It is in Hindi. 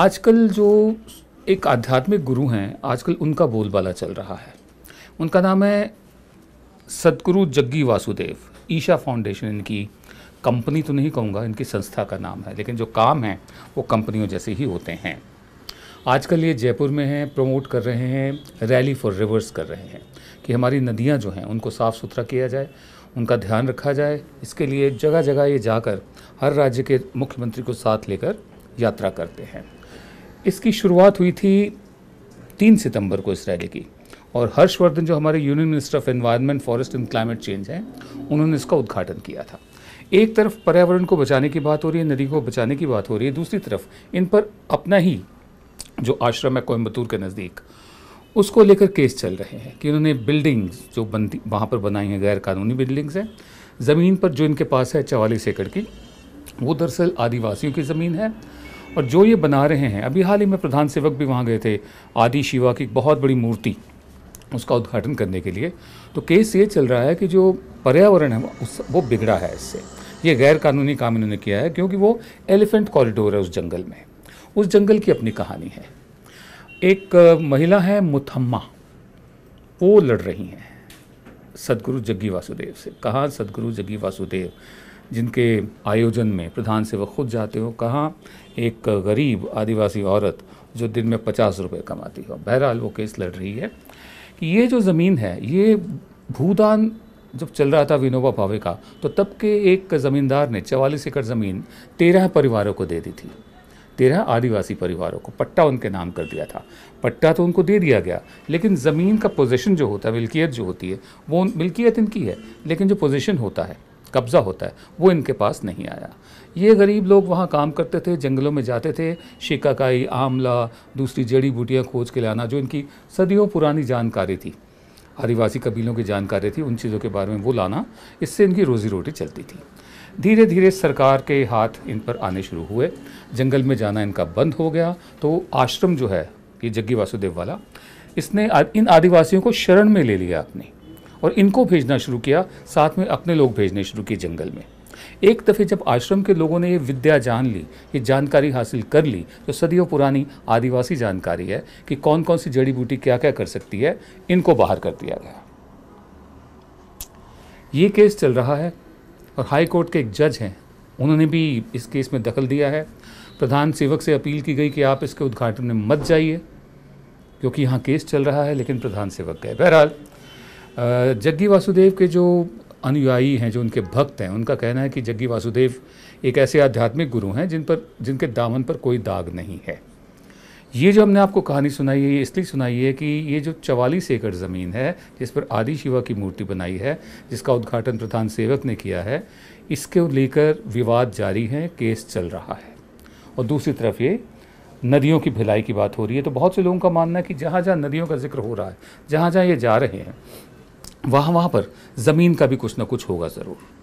आजकल जो एक आध्यात्मिक गुरु हैं आजकल उनका बोलबाला चल रहा है उनका नाम है सदगुरु जग्गी वासुदेव ईशा फाउंडेशन इनकी कंपनी तो नहीं कहूँगा इनकी संस्था का नाम है लेकिन जो काम है वो कंपनियों जैसे ही होते हैं आजकल ये जयपुर में हैं प्रमोट कर रहे हैं रैली फॉर रिवर्स कर रहे हैं कि हमारी नदियाँ जो हैं उनको साफ़ सुथरा किया जाए उनका ध्यान रखा जाए इसके लिए जगह जगह ये जाकर हर राज्य के मुख्यमंत्री को साथ लेकर यात्रा करते हैं इसकी शुरुआत हुई थी तीन सितंबर को इसराइल की और हर्षवर्धन जो हमारे union minister of environment forest and climate change हैं उन्होंने इसका उद्घाटन किया था एक तरफ पर्यावरण को बचाने की बात हो रही है नदी को बचाने की बात हो रही है दूसरी तरफ इन पर अपना ही जो आश्रम है कोयम्बतूर के नज़दीक उसको लेकर केस चल रहे हैं कि उन्होंने बिल्डिंग्स जो बनती वहाँ पर बनाई हैं गैर कानूनी बिल्डिंग्स हैं ज़मीन पर जो इनके पास है चवालीस एकड़ की वो दरअसल आदिवासियों की ज़मीन है और जो ये बना रहे हैं अभी हाल ही में प्रधान सेवक भी वहाँ गए थे आदि शिवा की बहुत बड़ी मूर्ति उसका उद्घाटन करने के लिए तो केस ये चल रहा है कि जो पर्यावरण है उस वो बिगड़ा है इससे ये गैर कानूनी काम इन्होंने किया है क्योंकि वो एलिफेंट कॉरिडोर है उस जंगल में उस जंगल की अपनी कहानी है एक महिला है मुथम्मा वो लड़ रही हैं सदगुरु जग्गी वासुदेव से कहाँ सदगुरु जग्गी वासुदेव जिनके आयोजन में प्रधान सेवक खुद जाते हो कहाँ एक गरीब आदिवासी औरत जो दिन में पचास रुपये कमाती हो बहरहाल वो केस लड़ रही है कि ये जो ज़मीन है ये भूदान जब चल रहा था विनोबा भावे का तो तब के एक ज़मींदार ने चवालीस एकड़ ज़मीन तेरह परिवारों को दे दी थी तेरह आदिवासी परिवारों को पट्टा उनके नाम कर दिया था पट्टा तो उनको दे दिया गया लेकिन ज़मीन का पोजीशन जो होता है मिल्कियत जो होती है वो मिल्कियत इनकी है लेकिन जो पोजीशन होता है कब्ज़ा होता है वो इनके पास नहीं आया ये गरीब लोग वहाँ काम करते थे जंगलों में जाते थे शिकाकाई आंवला दूसरी जड़ी बूटियाँ खोज के लाना जो इनकी सदियों पुरानी जानकारी थी आदिवासी कबीलों की जानकारी थी उन चीज़ों के बारे में वो लाना इससे इनकी रोज़ी रोटी चलती थी धीरे धीरे सरकार के हाथ इन पर आने शुरू हुए जंगल में जाना इनका बंद हो गया तो आश्रम जो है ये जग्गी वासुदेव वाला इसने इन आदिवासियों को शरण में ले लिया अपनी और इनको भेजना शुरू किया साथ में अपने लोग भेजने शुरू किए जंगल में एक दफ़े जब आश्रम के लोगों ने ये विद्या जान ली ये जानकारी हासिल कर ली तो सदियों पुरानी आदिवासी जानकारी है कि कौन कौन सी जड़ी बूटी क्या क्या कर सकती है इनको बाहर कर दिया गया ये केस चल रहा है और हाई कोर्ट के एक जज हैं उन्होंने भी इस केस में दखल दिया है प्रधान सेवक से अपील की गई कि आप इसके उद्घाटन में मत जाइए क्योंकि यहाँ केस चल रहा है लेकिन प्रधान सेवक गए बहरहाल जग्गी वासुदेव के जो अनुयायी हैं जो उनके भक्त हैं उनका कहना है कि जग्गी वासुदेव एक ऐसे आध्यात्मिक गुरु हैं जिन पर जिनके दामन पर कोई दाग नहीं है ये जो हमने आपको कहानी सुनाई है ये इसलिए सुनाई है कि ये जो चवालीस एकड़ ज़मीन है जिस पर आदि शिवा की मूर्ति बनाई है जिसका उद्घाटन प्रधान सेवक ने किया है इसके लेकर विवाद जारी है केस चल रहा है और दूसरी तरफ ये नदियों की भिलाई की बात हो रही है तो बहुत से लोगों का मानना है कि जहाँ जहाँ नदियों का जिक्र हो रहा है जहाँ जहाँ ये जा रहे हैं वहाँ वहाँ पर ज़मीन का भी कुछ ना कुछ होगा ज़रूर